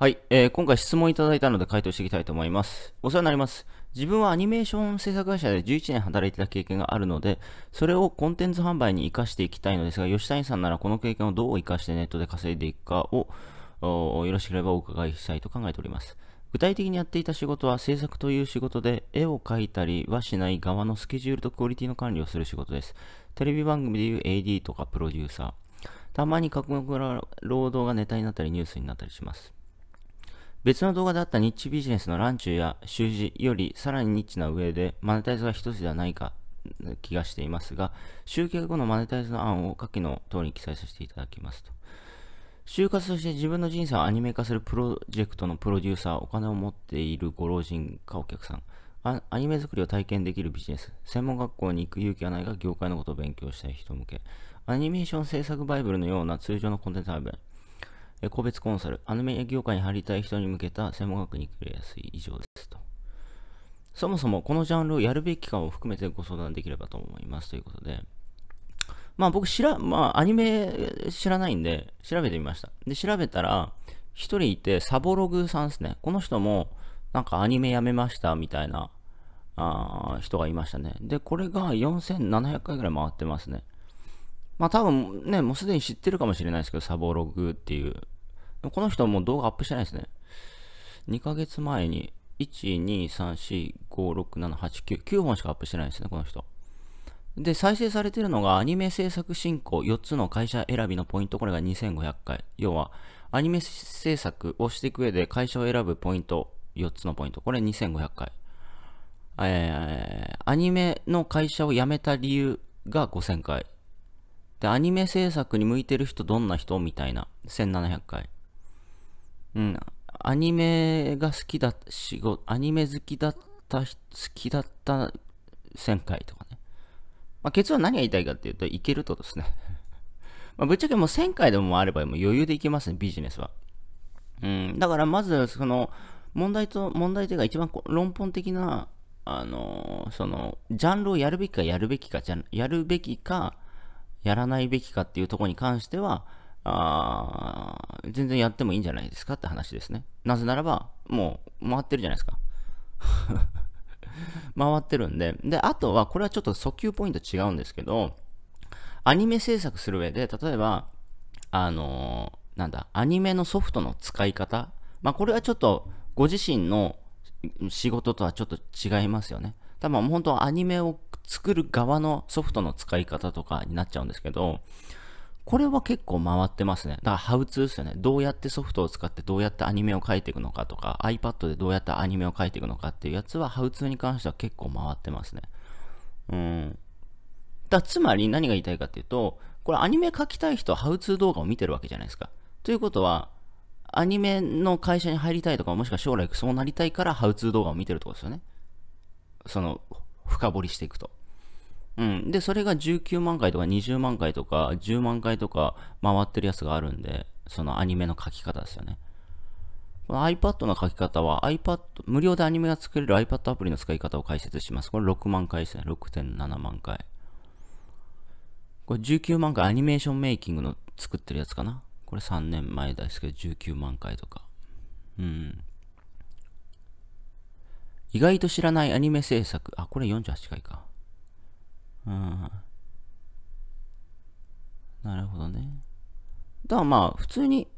はい、えー、今回質問いただいたので回答していきたいと思います。お世話になります。自分はアニメーション制作会社で11年働いてた経験があるので、それをコンテンツ販売に活かしていきたいのですが、吉谷さんならこの経験をどう生かしてネットで稼いでいくかを、よろしければお伺いしたいと考えております。具体的にやっていた仕事は制作という仕事で絵を描いたりはしない側のスケジュールとクオリティの管理をする仕事です。テレビ番組でいう AD とかプロデューサー。たまに過酷な労働がネタになったりニュースになったりします。別の動画であったニッチビジネスのランチュや習字よりさらにニッチな上でマネタイズは一つではないか気がしていますが、集客後のマネタイズの案を下記の通りに記載させていただきますと。就活として自分の人生をアニメ化するプロジェクトのプロデューサー、お金を持っているご老人かお客さん、アアニメ作りを体験できるビジネス、専門学校に行く勇気がないが業界のことを勉強したい人向け、アニメーション制作バイブルのような通常のコンテンツ個別コンサル、アニメ業界に入りたい人に向けた専門学に来れやすい以上ですと。そもそもこのジャンルをやるべきかを含めてご相談できればと思いますということで、まあ僕知ら、まあアニメ知らないんで調べてみました。で、調べたら、一人いてサボログさんですね。この人もなんかアニメやめましたみたいなあ人がいましたね。で、これが4700回ぐらい回ってますね。まあ多分ね、もうすでに知ってるかもしれないですけど、サボログっていう。この人もう動画アップしてないですね。2ヶ月前に、1、2、3、4、5、6、7、8、9、9本しかアップしてないですね、この人。で、再生されてるのがアニメ制作進行4つの会社選びのポイント、これが2500回。要は、アニメ制作をしていく上で会社を選ぶポイント、4つのポイント、これ2500回。えー、アニメの会社を辞めた理由が5000回。で、アニメ制作に向いてる人どんな人みたいな。1700回。うん。アニメが好きだ、仕事、アニメ好きだった、好きだった1000回とかね。まあ、結論何が言いたいかっていうと、いけるとですね まあ、ぶっちゃけもう1000回でもあればもう余裕でいけますね、ビジネスは。うん。だからまず、その、問題と、問題というか一番論本的な、あのー、その、ジャンルをやるべきかやるべきか、やるべきか、やらないべきかっていうところに関しては、あ全然やってもいいんじゃないですかって話ですね。なぜならば、もう回ってるじゃないですか。回ってるんで。で、あとは、これはちょっと訴求ポイント違うんですけど、アニメ制作する上で、例えば、あのー、なんだ、アニメのソフトの使い方。まあ、これはちょっと、ご自身の仕事とはちょっと違いますよね。多分本当はアニメを作る側のソフトの使い方とかになっちゃうんですけど、これは結構回ってますね。だからハウツーですよね。どうやってソフトを使ってどうやってアニメを描いていくのかとか、iPad でどうやってアニメを描いていくのかっていうやつは、ハウツーに関しては結構回ってますね。うん。だつまり何が言いたいかっていうと、これアニメ描きたい人はハウツー動画を見てるわけじゃないですか。ということは、アニメの会社に入りたいとか、もしくは将来そうなりたいから、ハウツー動画を見てるってことですよね。その、深掘りしていくと。うん。で、それが19万回とか20万回とか10万回とか回ってるやつがあるんで、そのアニメの書き方ですよね。この iPad の書き方は iPad、無料でアニメが作れる iPad アプリの使い方を解説します。これ6万回ですね。6.7万回。これ19万回アニメーションメイキングの作ってるやつかな。これ3年前ですけど、19万回とか。うん。意外と知らないアニメ制作。あ、これ48回か。うん。なるほどね。だからまあ、普通に、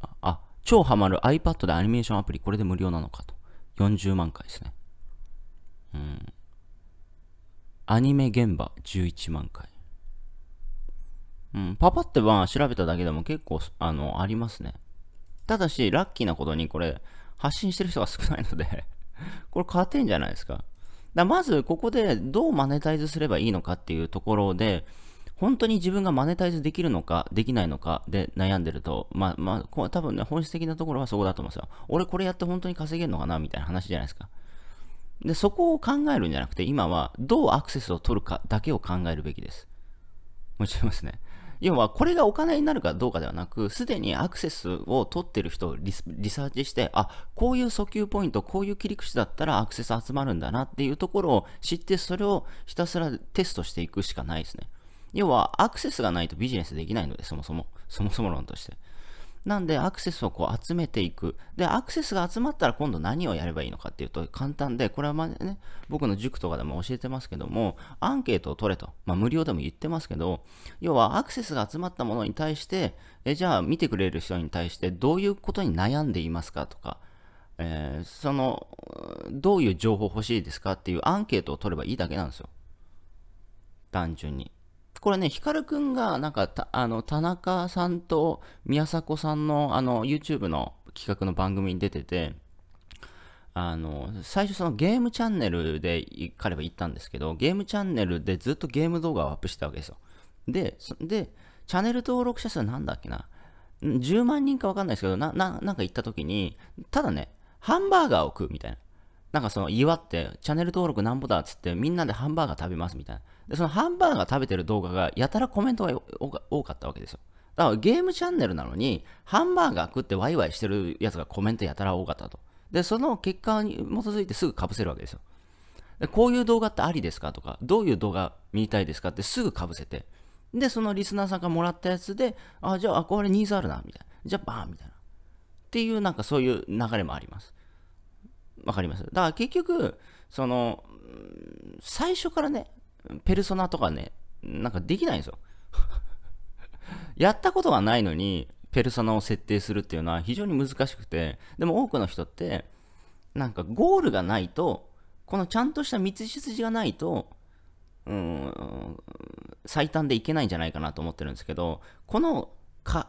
あ、あ超ハマる iPad でアニメーションアプリ、これで無料なのかと。40万回ですね。うん。アニメ現場11万回。うん、パパってば調べただけでも結構、あの、ありますね。ただし、ラッキーなことにこれ、発信してる人が少ないので これ勝てんじゃないですか。だまず、ここでどうマネタイズすればいいのかっていうところで、本当に自分がマネタイズできるのか、できないのかで悩んでると、まあまあ、多分ね、本質的なところはそこだと思うんですよ。俺これやって本当に稼げるのかなみたいな話じゃないですか。で、そこを考えるんじゃなくて、今はどうアクセスを取るかだけを考えるべきです。もちろんですね。要はこれがお金になるかどうかではなく、すでにアクセスを取ってる人をリサーチして、あ、こういう訴求ポイント、こういう切り口だったらアクセス集まるんだなっていうところを知って、それをひたすらテストしていくしかないですね。要は、アクセスがないとビジネスできないので、そもそも。そもそも論として。なんでアクセスをこう集めていく。で、アクセスが集まったら今度何をやればいいのかっていうと簡単で、これはまね、僕の塾とかでも教えてますけども、アンケートを取れと。まあ無料でも言ってますけど、要はアクセスが集まったものに対して、えじゃあ見てくれる人に対してどういうことに悩んでいますかとか、えー、その、どういう情報欲しいですかっていうアンケートを取ればいいだけなんですよ。単純に。これね、ヒカルくんが、なんか、あの、田中さんと宮迫さんの、あの、YouTube の企画の番組に出てて、あの、最初そのゲームチャンネルで彼は行ったんですけど、ゲームチャンネルでずっとゲーム動画をアップしてたわけですよ。で、で、チャンネル登録者数なんだっけな ?10 万人かわかんないですけど、な、な、なんか行った時に、ただね、ハンバーガーを食うみたいな。なんかその岩ってチャンネル登録なんぼだっつってみんなでハンバーガー食べますみたいな。で、そのハンバーガー食べてる動画がやたらコメントが多かったわけですよ。だからゲームチャンネルなのにハンバーガー食ってワイワイしてるやつがコメントやたら多かったと。で、その結果に基づいてすぐかぶせるわけですよ。でこういう動画ってありですかとか、どういう動画見たいですかってすぐかぶせて。で、そのリスナーさんがもらったやつで、あ、じゃあ、これニーズあるな、みたいな。じゃあ、バーンみたいな。っていう、なんかそういう流れもあります。わかりますだから結局、その、最初からね、ペルソナとかね、なんかできないんですよ。やったことがないのに、ペルソナを設定するっていうのは非常に難しくて、でも多くの人って、なんかゴールがないと、このちゃんとした道筋がないと、うん、最短でいけないんじゃないかなと思ってるんですけど、このか、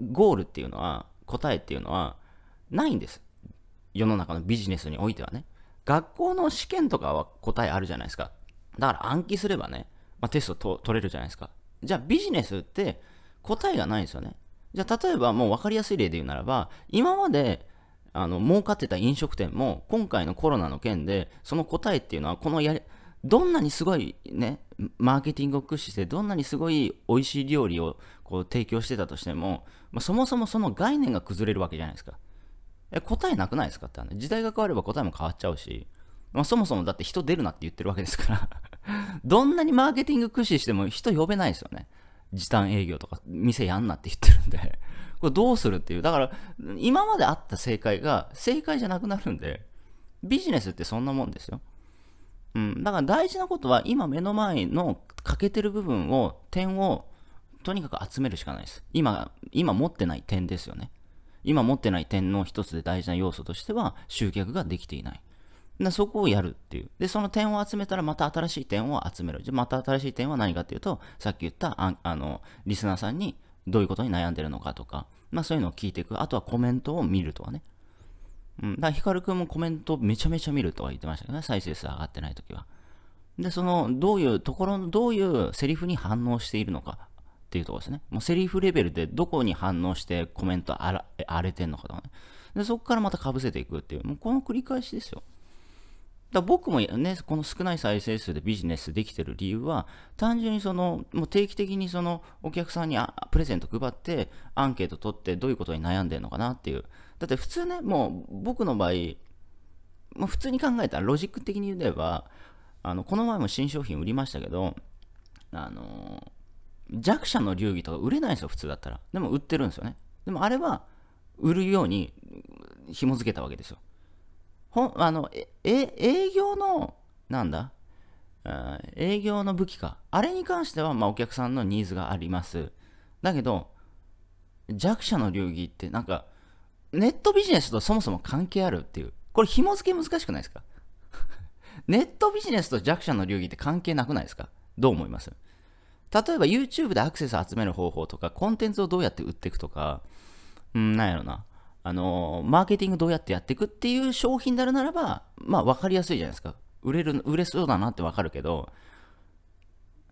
ゴールっていうのは、答えっていうのは、ないんです。世の中のビジネスにおいてはね、学校の試験とかは答えあるじゃないですか。だから暗記すればね、まあ、テスト取れるじゃないですか。じゃあビジネスって答えがないんですよね。じゃあ例えばもう分かりやすい例で言うならば、今まであの儲かってた飲食店も今回のコロナの件でその答えっていうのはこのやりどんなにすごいねマーケティングを駆使してどんなにすごい美味しい料理をこう提供してたとしても、まあ、そもそもその概念が崩れるわけじゃないですかえ、答えなくないですかって時代が変われば答えも変わっちゃうし、まあ、そもそもだって人出るなって言ってるわけですから どんなにマーケティング駆使しても人呼べないですよね。時短営業とか店やんなって言ってるんでこれどうするっていう。だから、今まであった正解が正解じゃなくなるんで、ビジネスってそんなもんですよ。うん、だから大事なことは今目の前の欠けてる部分を点をとにかく集めるしかないです今今持ってない点ですよね今持ってない点の一つで大事な要素としては集客ができていない。でそこをやるっていう。で、その点を集めたらまた新しい点を集める。じゃまた新しい点は何かっていうと、さっき言ったああのリスナーさんにどういうことに悩んでるのかとか、まあそういうのを聞いていく。あとはコメントを見るとはね。うん、だからヒカルくんもコメントめちゃめちゃ見るとは言ってましたけどね、再生数上がってない時は。で、その、どういうところの、どういうセリフに反応しているのか、っていうところですね。もうセリフレベルでどこに反応してコメント荒れてんのかとかね。で、そこからまたかぶせていくっていう、もうこの繰り返しですよ。だ僕もね、この少ない再生数でビジネスできてる理由は、単純にその、もう定期的にそのお客さんにプレゼント配って、アンケート取ってどういうことに悩んでるのかなっていう。だって普通ね、もう僕の場合、もう普通に考えたらロジック的に言えば、あのこの前も新商品売りましたけど、あの弱者の流儀とか売れないんですよ、普通だったら。でも売ってるんですよね。でもあれは、売るように紐付けたわけですよ。ほあのえ営業の、なんだ営業の武器か。あれに関しては、まあ、お客さんのニーズがあります。だけど、弱者の流儀ってなんか、ネットビジネスとそもそも関係あるっていう。これ紐付け難しくないですか ネットビジネスと弱者の流儀って関係なくないですかどう思います例えば YouTube でアクセス集める方法とか、コンテンツをどうやって売っていくとか、うん、なんやろな。あのマーケティングどうやってやっていくっていう商品であるならば、まあ分かりやすいじゃないですか。売れる、売れそうだなって分かるけど、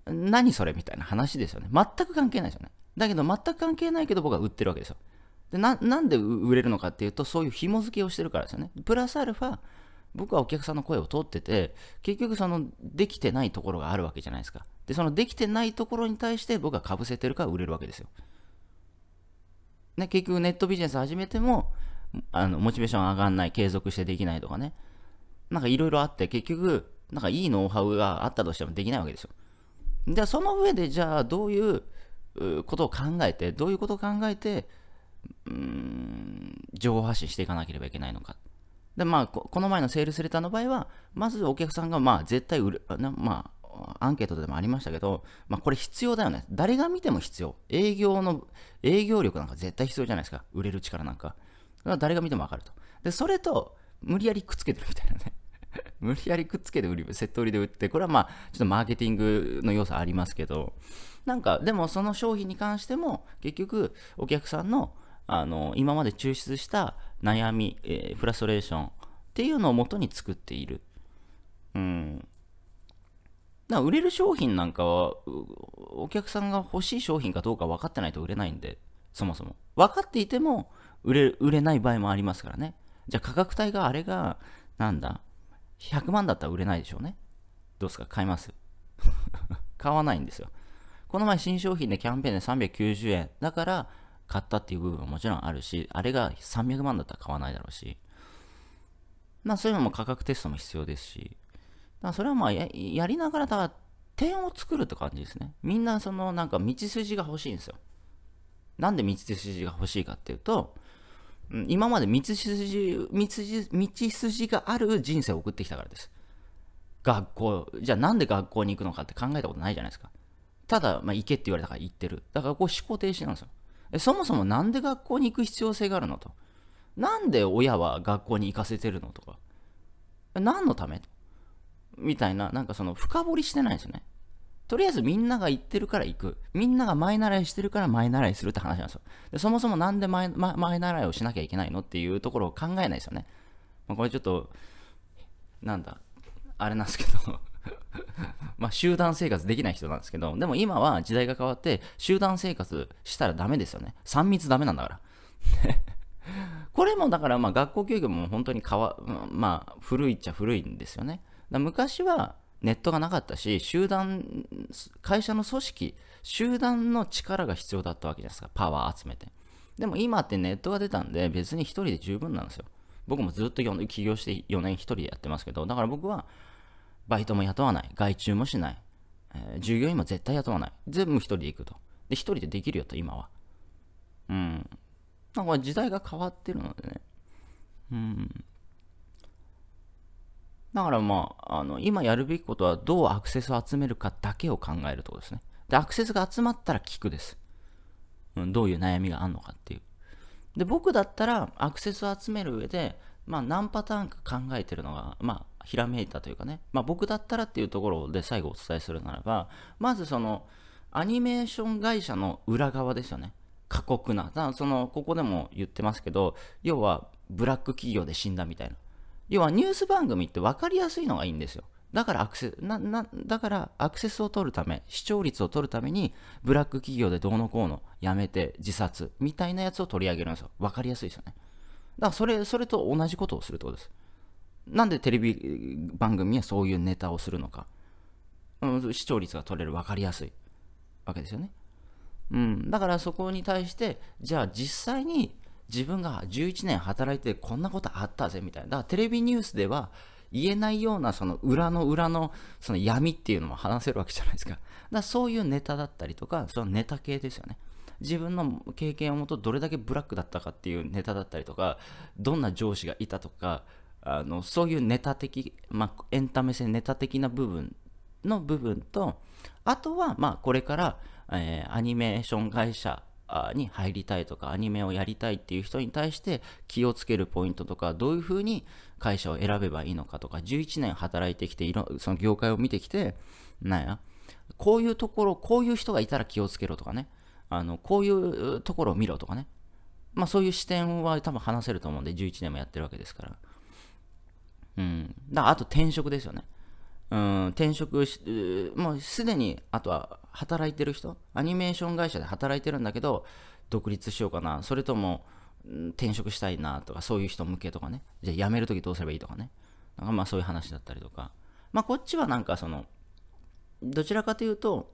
何それみたいな話ですよね。全く関係ないですよね。だけど全く関係ないけど僕は売ってるわけですよ。でななんで売れるのかっていうとそういう紐付けをしてるからですよね。プラスアルファ僕はお客さんの声を通ってて結局そのできてないところがあるわけじゃないですか。で、そのできてないところに対して僕はかぶせてるから売れるわけですよ。ね、結局ネットビジネス始めても、あの、モチベーション上がんない、継続してできないとかね。なんかいろいろあって、結局、なんかいいノウハウがあったとしてもできないわけですよ。じゃあその上で、じゃあどういうことを考えて、どういうことを考えて、うーん、情報発信していかなければいけないのか。で、まあ、この前のセールスレターの場合は、まずお客さんが、まあ、絶対売る、まあ、アンケートでもありましたけど、まあ、これ必要だよね。誰が見ても必要。営業の、営業力なんか絶対必要じゃないですか。売れる力なんか。それは誰が見てもわかると。で、それと、無理やりくっつけてるみたいなね。無理やりくっつけて売り、セット売りで売って、これはまあ、ちょっとマーケティングの要素ありますけど、なんか、でもその商品に関しても、結局、お客さんの、あの、今まで抽出した悩み、えー、フラストレーションっていうのを元に作っている。うん。な売れる商品なんかは、お客さんが欲しい商品かどうか分かってないと売れないんで、そもそも。分かっていても売れ、売れない場合もありますからね。じゃあ価格帯があれが、なんだ、100万だったら売れないでしょうね。どうすか買います 買わないんですよ。この前新商品でキャンペーンで390円。だから買ったっていう部分ももちろんあるし、あれが300万だったら買わないだろうし。まあそういうのも価格テストも必要ですし。だからそれはまあやりながらだ点を作るって感じですねみんなそのなんか道筋が欲しいんですよなんで道筋が欲しいかっていうと今まで道筋道筋道筋がある人生を送ってきたからです学校じゃあなんで学校に行くのかって考えたことないじゃないですかただ、まあ、行けって言われたから行ってるだからこう思考停止なんですよそもそもなんで学校に行く必要性があるのとなんで親は学校に行かせてるのとか何のためとみたいな、なんかその深掘りしてないんですよね。とりあえずみんなが行ってるから行く。みんなが前習いしてるから前習いするって話なんですよ。でそもそもなんで前,、前習いをしなきゃいけないのっていうところを考えないですよね。まあ、これちょっと、なんだ、あれなんですけど まあ集団生活できない人なんですけど、でも今は時代が変わって集団生活したらダメですよね。3密ダメなんだから。これもだからまあ学校教育も本当に変わ、まあ古いっちゃ古いんですよね。だ昔はネットがなかったし、集団、会社の組織、集団の力が必要だったわけじゃないですか、パワー集めて。でも今ってネットが出たんで、別に1人で十分なんですよ。僕もずっと起業して4年1人でやってますけど、だから僕はバイトも雇わない、外注もしない、えー、従業員も絶対雇わない、全部1人で行くと。で、1人でできるよと、今は。うん。なんか時代が変わってるのでね。うん。だからまあ、あの今やるべきことはどうアクセスを集めるかだけを考えるところですね。で、アクセスが集まったら聞くです。うん、どういう悩みがあるのかっていう。で、僕だったらアクセスを集める上で、まあ何パターンか考えてるのが、まあひらめいたというかね、まあ僕だったらっていうところで最後お伝えするならば、まずそのアニメーション会社の裏側ですよね。過酷な。だその、ここでも言ってますけど、要はブラック企業で死んだみたいな。要はニュース番組って分かりやすいのがいいんですよ。だからアクセス、な、な、だからアクセスを取るため、視聴率を取るために、ブラック企業でどうのこうの、やめて、自殺、みたいなやつを取り上げるんですよ。分かりやすいですよね。だからそれ、それと同じことをするってことです。なんでテレビ番組はそういうネタをするのか。うん、視聴率が取れる、分かりやすいわけですよね。うん、だからそこに対して、じゃあ実際に自分が11年働いてこんなことあったぜみたいな。だからテレビニュースでは言えないようなその裏の裏のその闇っていうのも話せるわけじゃないですか。だからそういうネタだったりとか、そのネタ系ですよね。自分の経験をもとどれだけブラックだったかっていうネタだったりとか、どんな上司がいたとか、あのそういうネタ的、まあ、エンタメ性ネタ的な部分の部分と、あとは、まあ、これから、えー、アニメーション会社に入りたいとかアニメをやりたいっていう人に対して気をつけるポイントとかどういうふうに会社を選べばいいのかとか11年働いてきてその業界を見てきてなんやこういうところこういう人がいたら気をつけろとかねあのこういうところを見ろとかねまあそういう視点は多分話せると思うんで11年もやってるわけですからうんだからあと転職ですよねうん、転職し、もうすでに、あとは働いてる人、アニメーション会社で働いてるんだけど、独立しようかな、それとも、転職したいなとか、そういう人向けとかね、じゃあ辞めるときどうすればいいとかね、なんかまあそういう話だったりとか、まあこっちはなんかその、どちらかというと、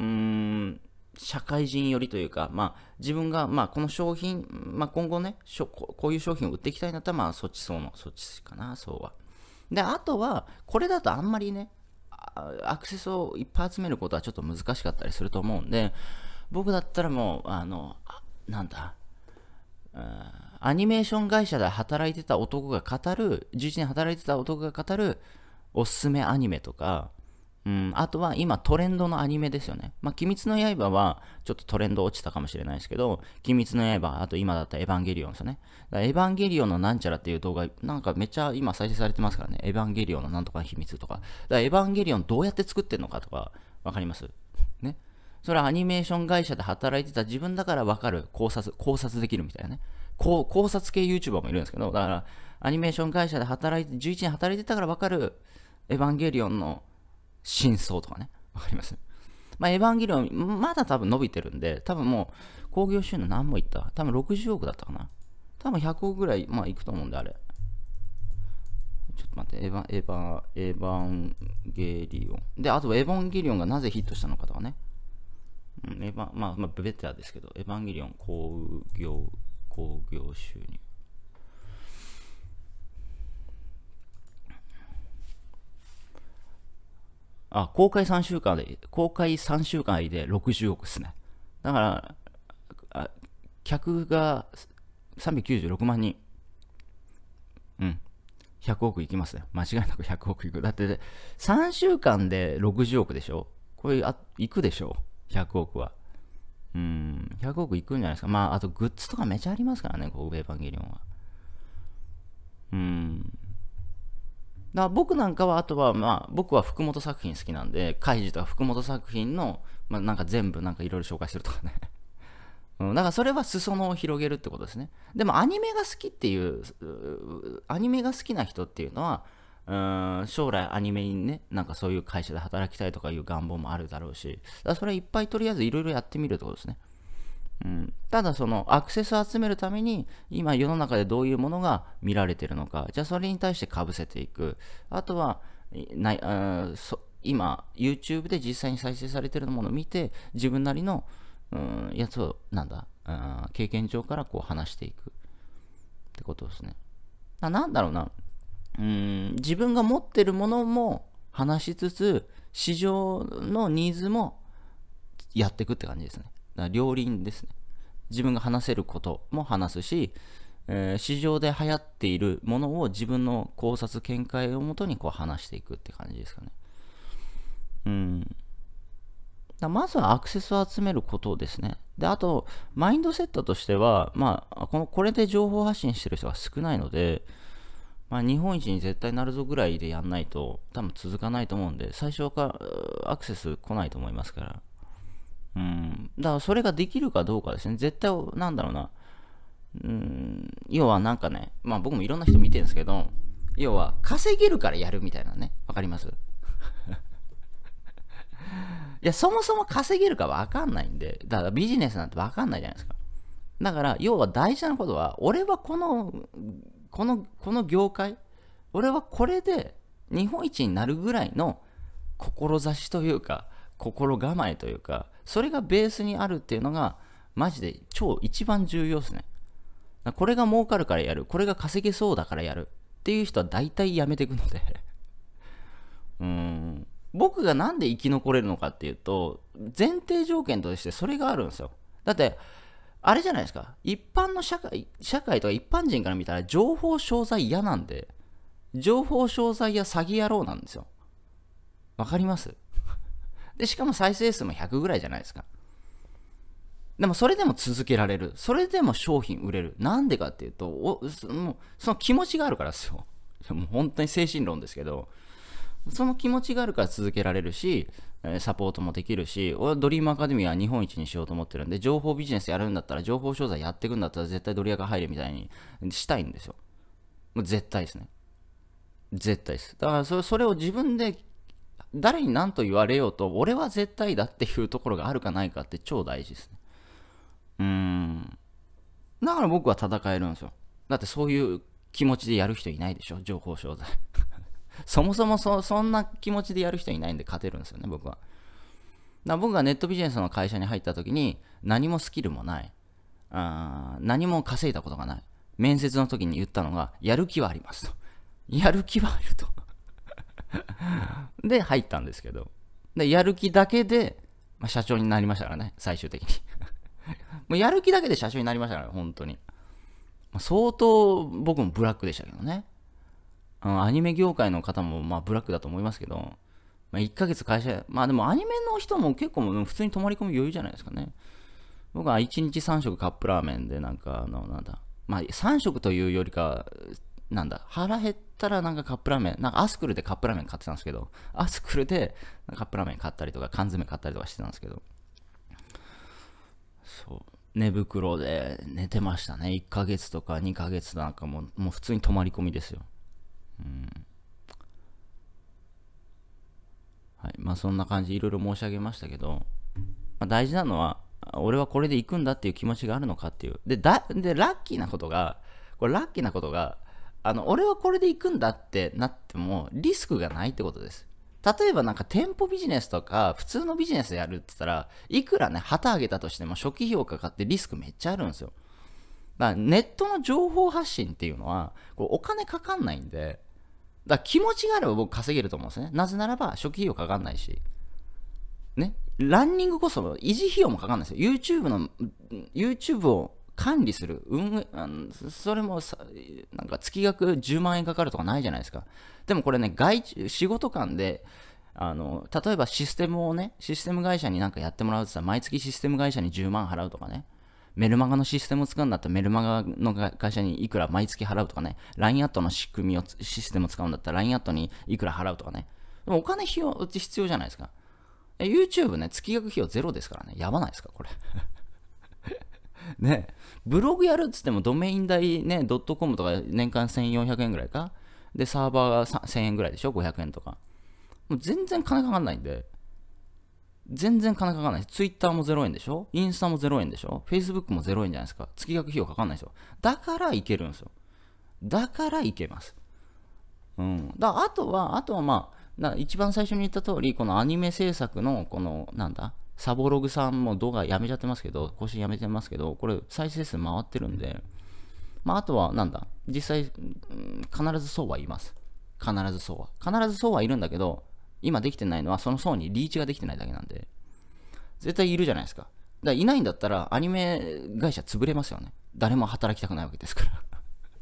うん、社会人寄りというか、まあ、自分が、まあ、この商品、まあ、今後ねこういう商品を売っていきたいんだったら、まあ、そっちそうの、そっちかな、そうは。で、あとは、これだとあんまりね、アクセスをいっぱい集めることはちょっと難しかったりすると思うんで、僕だったらもう、あの、あなんだ、アニメーション会社で働いてた男が語る、11年働いてた男が語るおすすめアニメとか、うん、あとは今トレンドのアニメですよね。まあ、鬼滅の刃はちょっとトレンド落ちたかもしれないですけど、鬼滅の刃、あと今だったらエヴァンゲリオンですよね。だエヴァンゲリオンのなんちゃらっていう動画、なんかめっちゃ今再生されてますからね。エヴァンゲリオンのなんとか秘密とか。だからエヴァンゲリオンどうやって作ってんのかとか、わかりますね。それはアニメーション会社で働いてた自分だからわかる考察、考察できるみたいなね。考察系 YouTuber もいるんですけど、だからアニメーション会社で働いて、11年働いてたからわかるエヴァンゲリオンの真相とかね。わかりますまあ、エヴァンゲリオン、まだ多分伸びてるんで、多分もう、興行収入何もいった多分60億だったかな。多分100億ぐらい、まあ、いくと思うんで、あれ。ちょっと待って、エヴァン、エヴァエヴァンゲリオン。で、あと、エヴァンゲリオンがなぜヒットしたのかとかね。うん、エヴァまあ、まあ、ベテラですけど、エヴァンゲリオン興行、興行収入。あ、公開3週間で、公開3週間で60億ですね。だから、客が396万人。うん。100億いきますね。間違いなく100億いく。だって、3週間で60億でしょこれあ、いくでしょ ?100 億は。うん、100億いくんじゃないですか。まあ、あとグッズとかめちゃありますからね、こう、エヴァンゲリオンは。うん。だ僕なんかは、あとは、まあ、僕は福本作品好きなんで、カイジとか福本作品の、まあ、なんか全部、なんかいろいろ紹介してるとかね うん。だからそれは裾野を広げるってことですね。でもアニメが好きっていう、アニメが好きな人っていうのは、うん将来アニメにね、なんかそういう会社で働きたいとかいう願望もあるだろうし、だそれいっぱいとりあえずいろいろやってみるってことですね。うん、ただそのアクセスを集めるために今世の中でどういうものが見られてるのかじゃあそれに対してかぶせていくあとはないあそ今 YouTube で実際に再生されてるものを見て自分なりの、うん、やつをなんだ、うん、経験上からこう話していくってことですねななんだろうなうん自分が持ってるものも話しつつ市場のニーズもやっていくって感じですね両輪ですね。自分が話せることも話すし、えー、市場で流行っているものを自分の考察見解をもとにこう話していくって感じですかね。うん。だまずはアクセスを集めることですね。で、あと、マインドセットとしては、まあ、この、これで情報発信してる人が少ないので、まあ、日本一に絶対なるぞぐらいでやんないと、多分続かないと思うんで、最初からアクセス来ないと思いますから。うん、だからそれができるかどうかですね。絶対、なんだろうな。うん、要はなんかね、まあ僕もいろんな人見てるんですけど、要は稼げるからやるみたいなね。わかります いや、そもそも稼げるかわかんないんで、だからビジネスなんてわかんないじゃないですか。だから、要は大事なことは、俺はこの、この、この業界、俺はこれで日本一になるぐらいの志というか、心構えというか、それがベースにあるっていうのが、マジで超一番重要ですね。これが儲かるからやる、これが稼げそうだからやるっていう人は大体やめていくので うーん。僕がなんで生き残れるのかっていうと、前提条件としてそれがあるんですよ。だって、あれじゃないですか。一般の社会、社会とか一般人から見たら情報商材嫌なんで、情報商材や詐欺野郎なんですよ。わかりますで、しかも再生数も100ぐらいじゃないですか。でもそれでも続けられる。それでも商品売れる。なんでかっていうと、おそのその気持ちがあるからですよ。もう本当に精神論ですけど、その気持ちがあるから続けられるし、サポートもできるし、俺はドリームアカデミーは日本一にしようと思ってるんで、情報ビジネスやるんだったら、情報商材やっていくんだったら、絶対ドリアが入れみたいにしたいんですよ。もう絶対ですね。絶対です。だからそれを自分で誰に何と言われようと、俺は絶対だっていうところがあるかないかって超大事ですね。うん。だから僕は戦えるんですよ。だってそういう気持ちでやる人いないでしょ、情報商材。そもそもそそんな気持ちでやる人いないんで勝てるんですよね、僕は。だ僕がネットビジネスの会社に入った時に何もスキルもない。あ何も稼いだことがない。面接の時に言ったのが、やる気はありますと。やる気はあると。で、入ったんですけど。で、やる気だけで、まあ、社長になりましたからね、最終的に もうやる気だけで社長になりましたから、ね、本当に。相当僕もブラックでしたけどね。アニメ業界の方もまあブラックだと思いますけど、まあ、1ヶ月会社、まあでもアニメの人も結構普通に泊まり込む余裕じゃないですかね。僕は1日3食カップラーメンでなんか、あの、なんだ、まあ3食というよりか、なんだ、腹減ったらなんかカップラーメン、なんかアスクルでカップラーメン買ってたんですけど、アスクルでカップラーメン買ったりとか、缶詰買ったりとかしてたんですけど、そう、寝袋で寝てましたね。1ヶ月とか2ヶ月なんかももう普通に泊まり込みですよ。うん。はい、まあそんな感じ、いろいろ申し上げましたけど、まあ、大事なのは、俺はこれで行くんだっていう気持ちがあるのかっていう。で、だでラッキーなことが、これラッキーなことが、あの俺はこれで行くんだってなってもリスクがないってことです例えばなんか店舗ビジネスとか普通のビジネスやるって言ったらいくらね旗あげたとしても初期費用かかってリスクめっちゃあるんですよだからネットの情報発信っていうのはこうお金かかんないんでだから気持ちがあれば僕稼げると思うんですねなぜならば初期費用かかんないしねランニングこそ維持費用もかかんないですよ YouTube の YouTube を管理する、運営、それもさなんか月額10万円かかるとかないじゃないですか。でもこれね、外仕事間で、あの例えばシステムをね、システム会社になんかやってもらうって言ったら、毎月システム会社に10万払うとかね、メルマガのシステムを使うんだったらメルマガの会社にいくら毎月払うとかね、LINE アットの仕組みを、システムを使うんだったら LINE アットにいくら払うとかね。でもお金費用必要じゃないですか。YouTube ね、月額費用ゼロですからね、やばないですか、これね、ブログやるっつってもドメイン代ね、ドットコムとか年間1400円ぐらいか。で、サーバーが1000円ぐらいでしょ ?500 円とか。もう全然金かかんないんで。全然金かかんない。ツイッターも0円でしょインスタも0円でしょフェイスブックも0円じゃないですか。月額費用かかんないですよ。だからいけるんですよ。だからいけます。うん。だあとは、あとはまあ、な一番最初に言った通り、このアニメ制作の、この、なんだ、サボログさんも動画やめちゃってますけど、更新やめてますけど、これ再生数回ってるんで、まあ、あとはなんだ、実際、必ずそうは言います。必ずそうは。必ずそうはいるんだけど、今できてないのはその層にリーチができてないだけなんで、絶対いるじゃないですか。だからいないんだったらアニメ会社潰れますよね。誰も働きたくないわけですか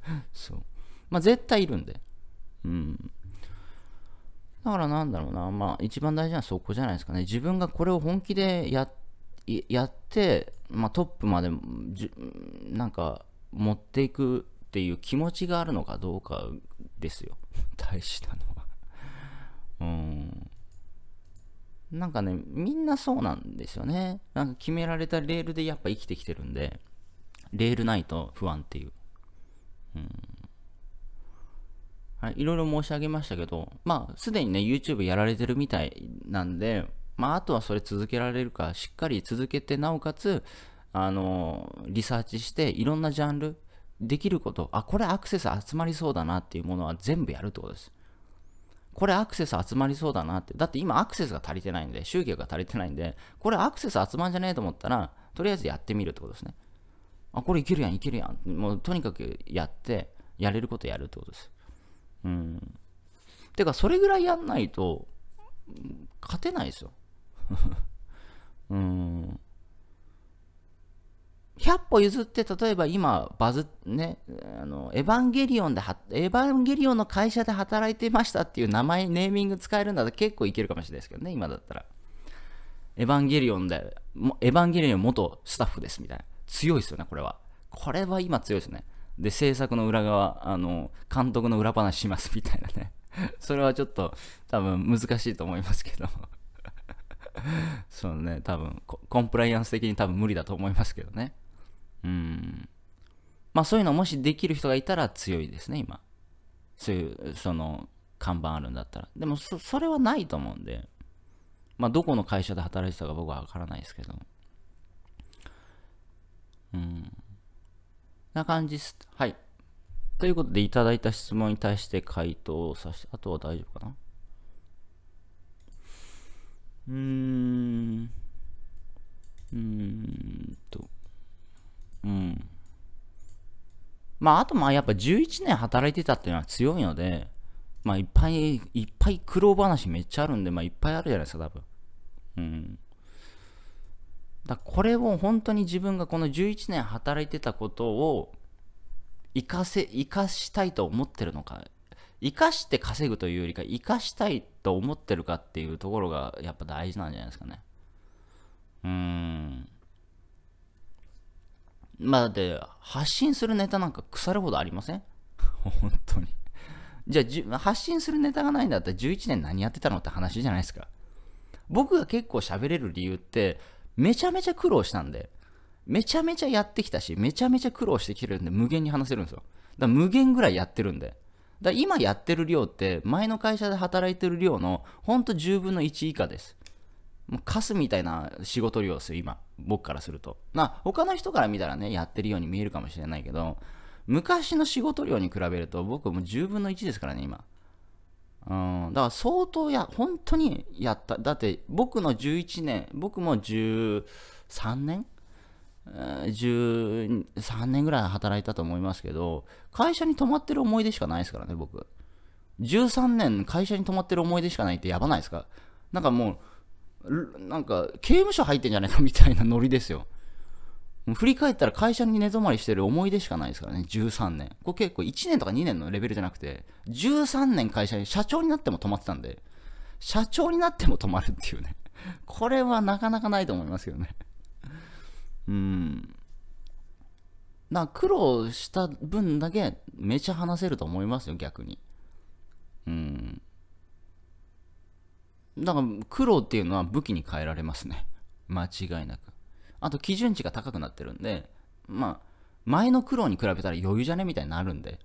ら そう。まあ絶対いるんで。うん。だからなんだろうな、まあ、一番大事なのはそこじゃないですかね。自分がこれを本気でややって、まあ、トップまでじなんか持っていくっていう気持ちがあるのかどうかですよ。大事なのは うん。なんかね、みんなそうなんですよね。なんか決められたレールでやっぱ生きてきてるんで、レールないと不安っていう。うんはい、いろいろ申し上げましたけど、まあ、すでにね、YouTube やられてるみたいなんで、まあ、あとはそれ続けられるか、しっかり続けて、なおかつ、あの、リサーチして、いろんなジャンル、できること、あ、これアクセス集まりそうだなっていうものは全部やるってことです。これアクセス集まりそうだなって。だって今アクセスが足りてないんで、集客が足りてないんで、これアクセス集まんじゃねえと思ったら、とりあえずやってみるってことですね。あ、これいけるやん、いけるやん。もうとにかくやって、やれることやるってことです。うん。てか、それぐらいやんないと、勝てないですよ。うん。100歩譲って、例えば今、バズ、ね、あの、エヴァンゲリオンで、エヴァンゲリオンの会社で働いてましたっていう名前、ネーミング使えるんだったら結構いけるかもしれないですけどね、今だったら。エヴァンゲリオンで、エヴァンゲリオン元スタッフですみたいな。強いですよね、これは。これは今強いですね。で、制作の裏側、あの、監督の裏話しますみたいなね。それはちょっと多分難しいと思いますけど そうね、多分コンプライアンス的に多分無理だと思いますけどね。うん。まあそういうのもしできる人がいたら強いですね、今。そういう、その、看板あるんだったら。でもそ、それはないと思うんで。まあどこの会社で働いてたか僕はわからないですけど。な感じです。はい。ということで、いただいた質問に対して回答をさせて、あとは大丈夫かなうーん。うーんと。うん。まあ、あと、まあ、やっぱ11年働いてたっていうのは強いので、まあ、いっぱい、いっぱい苦労話めっちゃあるんで、まあ、いっぱいあるじゃないですか、多分。うん。だこれを本当に自分がこの11年働いてたことを生かせ、生かしたいと思ってるのか、生かして稼ぐというよりか、生かしたいと思ってるかっていうところがやっぱ大事なんじゃないですかね。うーん。まあだって発信するネタなんか腐るほどありません 本当にじゃあじ発信するネタがないんだったら11年何やってたのって話じゃないですか。僕が結構喋れる理由ってめちゃめちゃ苦労したんで、めちゃめちゃやってきたし、めちゃめちゃ苦労してきてるんで、無限に話せるんですよ。だから無限ぐらいやってるんで。だ今やってる量って、前の会社で働いてる量の、ほんと10分の1以下です。もうカスみたいな仕事量ですよ、今。僕からすると。ま他の人から見たらね、やってるように見えるかもしれないけど、昔の仕事量に比べると、僕もう10分の1ですからね、今。うん、だから相当や、本当にやった。だって僕の11年、僕も13年 ?13 年ぐらい働いたと思いますけど、会社に泊まってる思い出しかないですからね、僕。13年会社に泊まってる思い出しかないってやばないですかなんかもう、なんか刑務所入ってんじゃないかみたいなノリですよ。振り返ったら会社に寝泊まりしてる思い出しかないですからね、13年。これ結構1年とか2年のレベルじゃなくて、13年会社に社長になっても泊まってたんで、社長になっても泊まるっていうね。これはなかなかないと思いますけどね。うん。だ苦労した分だけめちゃ話せると思いますよ、逆に。うん。だから苦労っていうのは武器に変えられますね。間違いなく。あと基準値が高くなってるんで、まあ、前の苦労に比べたら余裕じゃねみたいになるんで、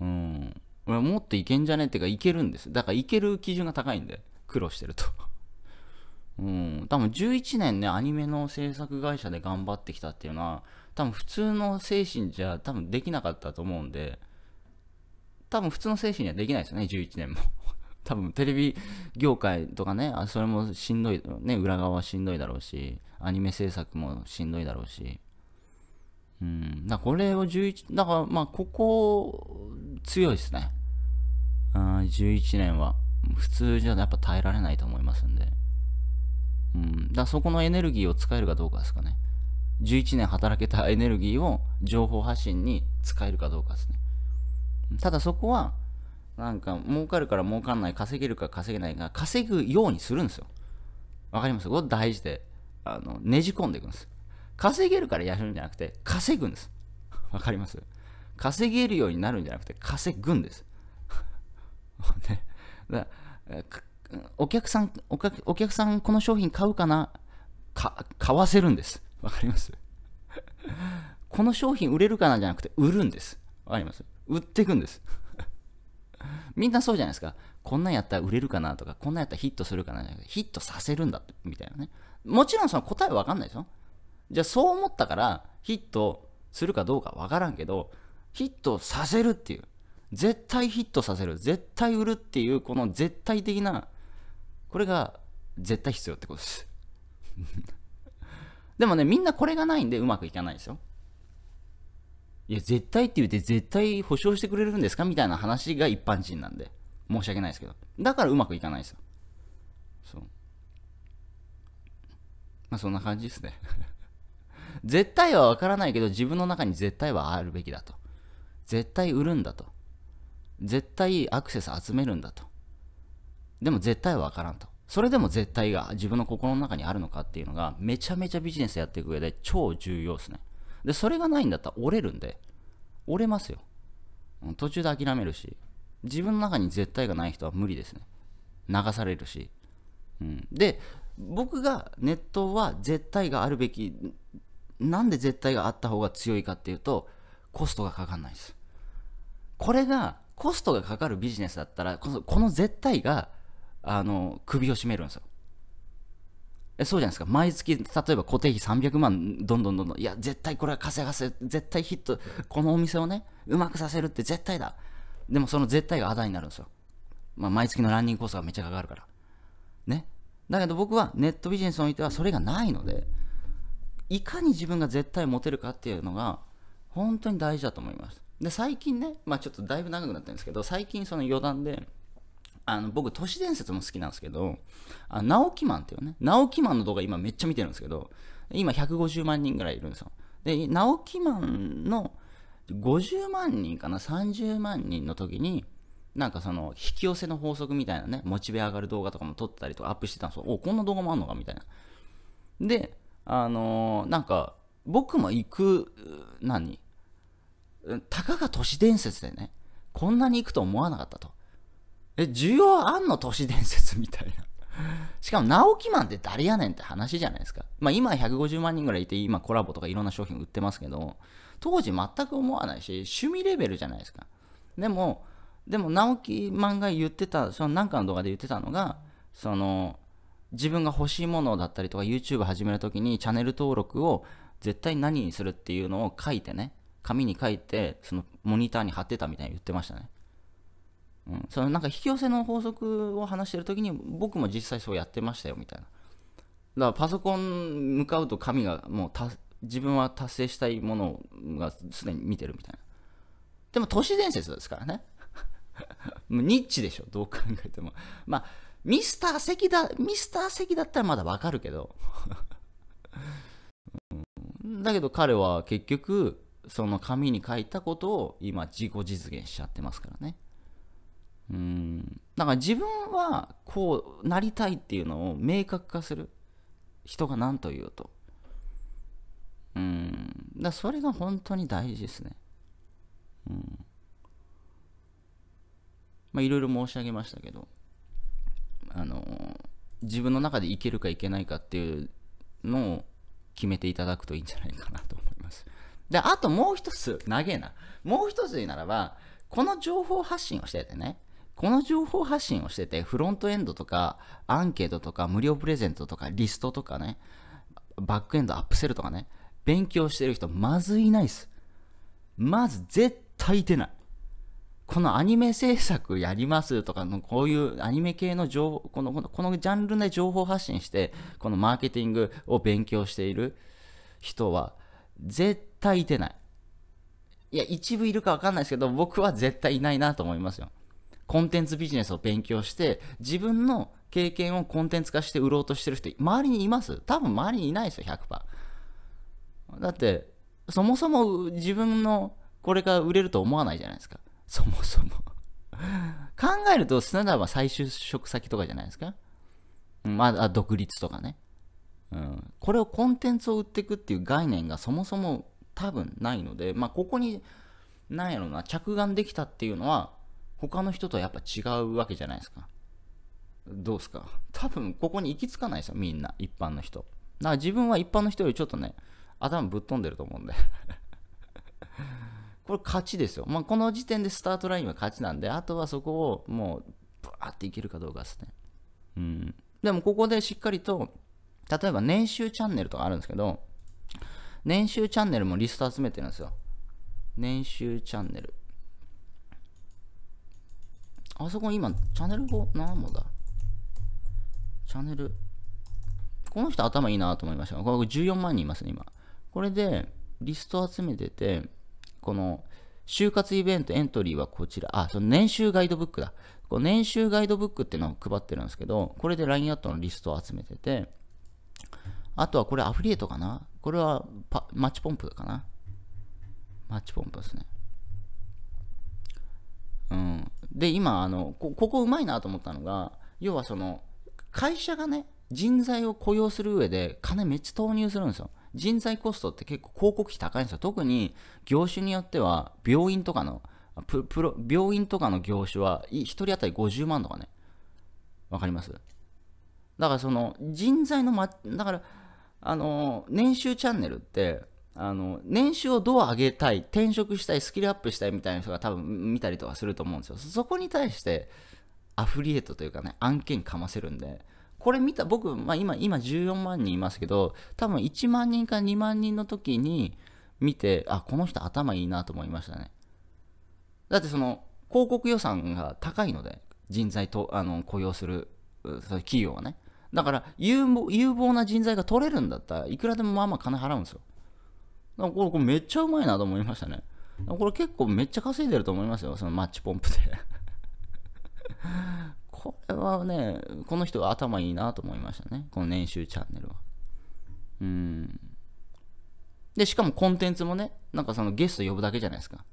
うん、俺もっといけんじゃねっていうか、いけるんです。だからいける基準が高いんで、苦労してると うん、多分11年ね、アニメの制作会社で頑張ってきたっていうのは、多分普通の精神じゃ多分できなかったと思うんで、多分普通の精神にはできないですよね、11年も多分テレビ業界とかね、あそれもしんどい、ね、裏側はしんどいだろうし、アニメ制作もしんどいだろうし。うん、だこれを11、だからまあ、ここ、強いですね。うん、11年は。普通じゃやっぱ耐えられないと思いますんで。うん、だそこのエネルギーを使えるかどうかですかね。11年働けたエネルギーを情報発信に使えるかどうかですね。ただそこはなんか儲かるから儲かんない稼げるか稼げないが稼ぐようにするんですよわかりますこれ大事であのねじ込んでいくんです稼げるからやるんじゃなくて稼ぐんですわかります稼げるようになるんじゃなくて稼ぐんです ね、だお客さんおかお客さんこの商品買うかなか買わせるんですわかりますこの商品売れるかなじゃなくて売るんですわかります売っていくんですみんなそうじゃないですか。こんなんやったら売れるかなとか、こんなんやったらヒットするかなヒットさせるんだって、みたいなね。もちろんその答えわかんないでしょじゃあそう思ったからヒットするかどうかわからんけど、ヒットさせるっていう。絶対ヒットさせる。絶対売るっていう、この絶対的な、これが絶対必要ってことです。でもね、みんなこれがないんでうまくいかないですよ。いや、絶対って言って絶対保証してくれるんですかみたいな話が一般人なんで。申し訳ないですけど。だからうまくいかないですよ。そう。まあそんな感じですね 絶対はわからないけど自分の中に絶対はあるべきだと。絶対売るんだと。絶対アクセス集めるんだと。でも絶対はわからんと。それでも絶対が自分の心の中にあるのかっていうのがめちゃめちゃビジネスやっていく上で超重要ですね。で、それがないんだったら折れるんで、折れますよ。途中で諦めるし、自分の中に絶対がない人は無理ですね。流されるし。うん、で、僕がネットは絶対があるべき、なんで絶対があった方が強いかっていうと、コストがかかんないです。これが、コストがかかるビジネスだったら、この絶対が、あの、首を絞めるんですよ。えそうじゃないですか。毎月、例えば固定費300万、どんどんどんどん、いや、絶対これは稼がせ、絶対ヒット、このお店をね、うまくさせるって絶対だ。でもその絶対があだになるんですよ。まあ、毎月のランニングコストがめちゃかかるから。ね。だけど僕はネットビジネスにおいてはそれがないので、いかに自分が絶対持てるかっていうのが、本当に大事だと思います。で、最近ね、まあちょっとだいぶ長くなってるんですけど、最近その余談で、あの僕、都市伝説も好きなんですけど、あ直木マンっていうね、直木マンの動画今めっちゃ見てるんですけど、今150万人ぐらいいるんですよ。で、直木マンの50万人かな、30万人の時に、なんかその引き寄せの法則みたいなね、モチベ上がる動画とかも撮ったりとかアップしてたんですよ。お、こんな動画もあんのかみたいな。で、あのー、なんか僕も行く、何たかが都市伝説でね、こんなに行くと思わなかったと。え、需要あんの都市伝説みたいな。しかも、直木マンって誰やねんって話じゃないですか。まあ、今150万人ぐらいいて、今コラボとかいろんな商品売ってますけど、当時全く思わないし、趣味レベルじゃないですか。でも、でも、直木マンが言ってた、そのなんかの動画で言ってたのが、その、自分が欲しいものだったりとか、YouTube 始めるときにチャンネル登録を絶対何にするっていうのを書いてね、紙に書いて、そのモニターに貼ってたみたいに言ってましたね。そのなんか引き寄せの法則を話してる時に僕も実際そうやってましたよみたいなだからパソコン向かうと神がもう自分は達成したいものがすでに見てるみたいなでも都市伝説ですからね もうニッチでしょどう考えてもまあミスター関だミスター席だったらまだわかるけどだけど彼は結局その紙に書いたことを今自己実現しちゃってますからねうんだから自分はこうなりたいっていうのを明確化する人が何と言うとうんだそれが本当に大事ですねうんまいろいろ申し上げましたけどあの自分の中でいけるかいけないかっていうのを決めていただくといいんじゃないかなと思いますであともう一つ長えなもう一つならばこの情報発信をしててねこの情報発信をしてて、フロントエンドとか、アンケートとか、無料プレゼントとか、リストとかね、バックエンド、アップセルとかね、勉強してる人、まずいないっす。まず絶対いてない。このアニメ制作やりますとかの、こういうアニメ系の情報、この、この、このジャンルで情報発信して、このマーケティングを勉強している人は、絶対いてない。いや、一部いるかわかんないですけど、僕は絶対いないなと思いますよ。コンテンツビジネスを勉強して、自分の経験をコンテンツ化して売ろうとしてる人、周りにいます多分周りにいないですよ、100%。だって、そもそも自分のこれが売れると思わないじゃないですか。そもそも考えると、すならば再就職先とかじゃないですか。まあ、独立とかね。うん、これをコンテンツを売っていくっていう概念がそもそも多分ないので、まあ、ここに、なんやろな、着眼できたっていうのは、他の人とはやっぱ違うわけじゃないですか。どうすか多分ここに行き着かないですよ、みんな、一般の人。だから自分は一般の人よりちょっとね、頭ぶっ飛んでると思うんで これ勝ちですよ。まあ、この時点でスタートラインは勝ちなんで、あとはそこをもう、ぶわーっていけるかどうかですね。うん。でもここでしっかりと、例えば年収チャンネルとかあるんですけど、年収チャンネルもリスト集めてるんですよ。年収チャンネル。あそこ今、チャンネル5何もだチャンネル。この人頭いいなと思いました。これ14万人いますね、今。これで、リスト集めてて、この、就活イベントエントリーはこちら。あ、その年収ガイドブックだ。この年収ガイドブックっていうのを配ってるんですけど、これで LINE アットのリストを集めてて、あとはこれアフリエイトかなこれはパマッチポンプかなマッチポンプですね。うん。で今あのここうまいなと思ったのが要はその会社がね人材を雇用する上で金めっちゃ投入するんですよ人材コストって結構広告費高いんですよ特に業種によっては病院とかのプロ病院とかの業種は1人当たり50万とかねわかりますだからその人材の、ま、だからあの年収チャンネルってあの、年収をどう上げたい、転職したい、スキルアップしたいみたいな人が多分見たりとかすると思うんですよ。そこに対して、アフリエイトというかね、案件かませるんで、これ見た、僕、まあ、今、今14万人いますけど、多分1万人か2万人の時に見て、あ、この人頭いいなと思いましたね。だってその、広告予算が高いので、人材と、あの、雇用する、企業はね。だから有、有望な人材が取れるんだったらいくらでもまあまあ金払うんですよ。これこれめっちゃうまいなと思いましたね。これ結構めっちゃ稼いでると思いますよ、そのマッチポンプで これはね、この人が頭いいなと思いましたね。この年収チャンネルは。うん。で、しかもコンテンツもね、なんかそのゲスト呼ぶだけじゃないですか。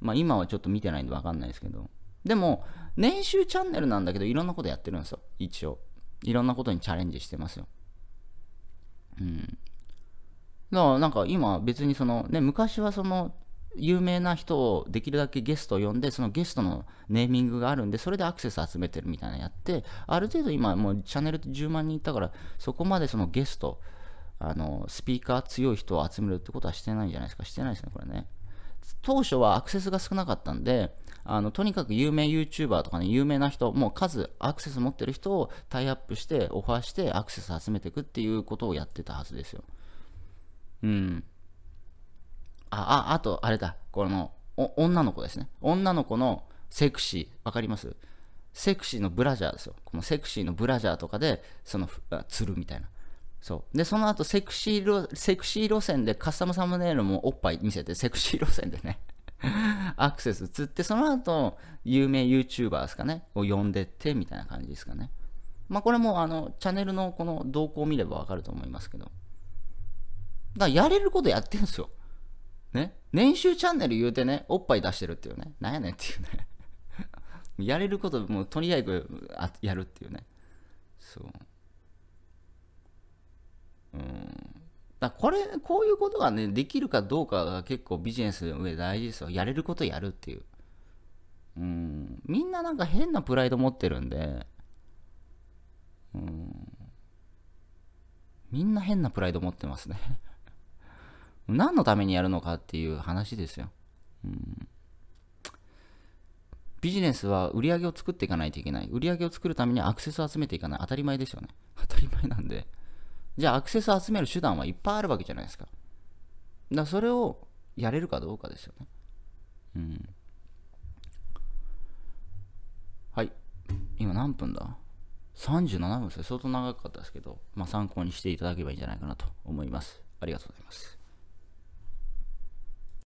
まあ今はちょっと見てないんでわかんないですけど。でも、年収チャンネルなんだけど、いろんなことやってるんですよ。一応。いろんなことにチャレンジしてますよ。うん。だからなんか今別にそのね昔はその有名な人をできるだけゲストを呼んでそのゲストのネーミングがあるんでそれでアクセス集めてるみたいなのやってある程度今もうチャンネル10万人いったからそこまでそのゲストあのスピーカー強い人を集めるってことはしてないんじゃないですかしてないですねこれね当初はアクセスが少なかったんであのとにかく有名 YouTuber とかね有名な人もう数アクセス持ってる人をタイアップしてオファーしてアクセス集めていくっていうことをやってたはずですようん。あ、あ、あと、あれだ。この、女の子ですね。女の子のセクシー、わかりますセクシーのブラジャーですよ。このセクシーのブラジャーとかで、その、釣るみたいな。そう。で、その後、セクシー路、セクシー路線でカスタムサムネイルもおっぱい見せて、セクシー路線でね アクセス釣って、その後、有名 YouTuber ですかね、を呼んでって、みたいな感じですかね。まあ、これも、あの、チャンネルのこの動向を見ればわかると思いますけど。だからやれることやってるんですよ。ね。年収チャンネル言うてね、おっぱい出してるっていうね。なんやねんっていうね。やれることもうとにかくやるっていうね。そう。うん。だこれ、こういうことがね、できるかどうかが結構ビジネスの上大事ですよ。やれることやるっていう。うん。みんななんか変なプライド持ってるんで、うん。みんな変なプライド持ってますね何のためにやるのかっていう話ですよ。うん、ビジネスは売り上げを作っていかないといけない。売り上げを作るためにアクセスを集めていかない。当たり前ですよね。当たり前なんで。じゃあアクセスを集める手段はいっぱいあるわけじゃないですか。だかそれをやれるかどうかですよね。うん。はい。今何分だ ?37 分ですね。相当長かったですけど、まあ参考にしていただければいいんじゃないかなと思います。ありがとうございます。